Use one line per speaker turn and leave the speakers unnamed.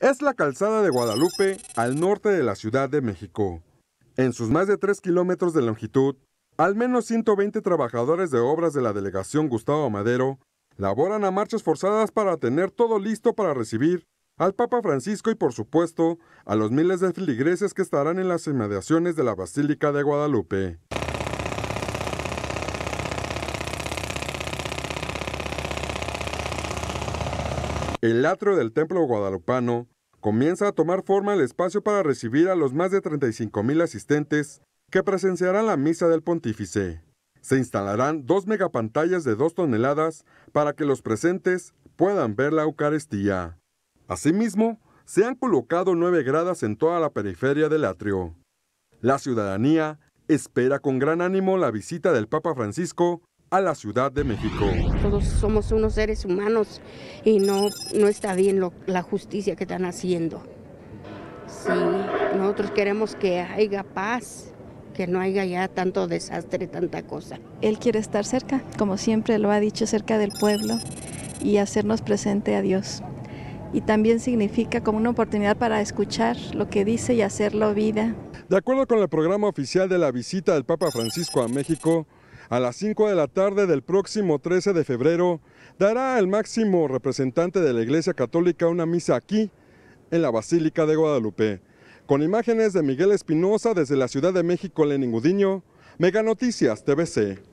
Es la calzada de Guadalupe al norte de la Ciudad de México. En sus más de 3 kilómetros de longitud, al menos 120 trabajadores de obras de la delegación Gustavo Madero laboran a marchas forzadas para tener todo listo para recibir al Papa Francisco y por supuesto a los miles de filigreses que estarán en las inmediaciones de la Basílica de Guadalupe. El atrio del templo guadalupano comienza a tomar forma el espacio para recibir a los más de 35 mil asistentes que presenciarán la misa del pontífice. Se instalarán dos megapantallas de dos toneladas para que los presentes puedan ver la Eucaristía. Asimismo, se han colocado nueve gradas en toda la periferia del atrio. La ciudadanía espera con gran ánimo la visita del Papa Francisco a la Ciudad de México.
Todos somos unos seres humanos y no, no está bien la justicia que están haciendo. Sí, nosotros queremos que haya paz, que no haya ya tanto desastre, tanta cosa.
Él quiere estar cerca, como siempre lo ha dicho, cerca del pueblo y hacernos presente a Dios. Y también significa como una oportunidad para escuchar lo que dice y hacerlo vida.
De acuerdo con el programa oficial de la visita del Papa Francisco a México, a las 5 de la tarde del próximo 13 de febrero, dará el máximo representante de la Iglesia Católica una misa aquí, en la Basílica de Guadalupe. Con imágenes de Miguel Espinosa desde la Ciudad de México, Lenin Gudiño, Mega Noticias TVC.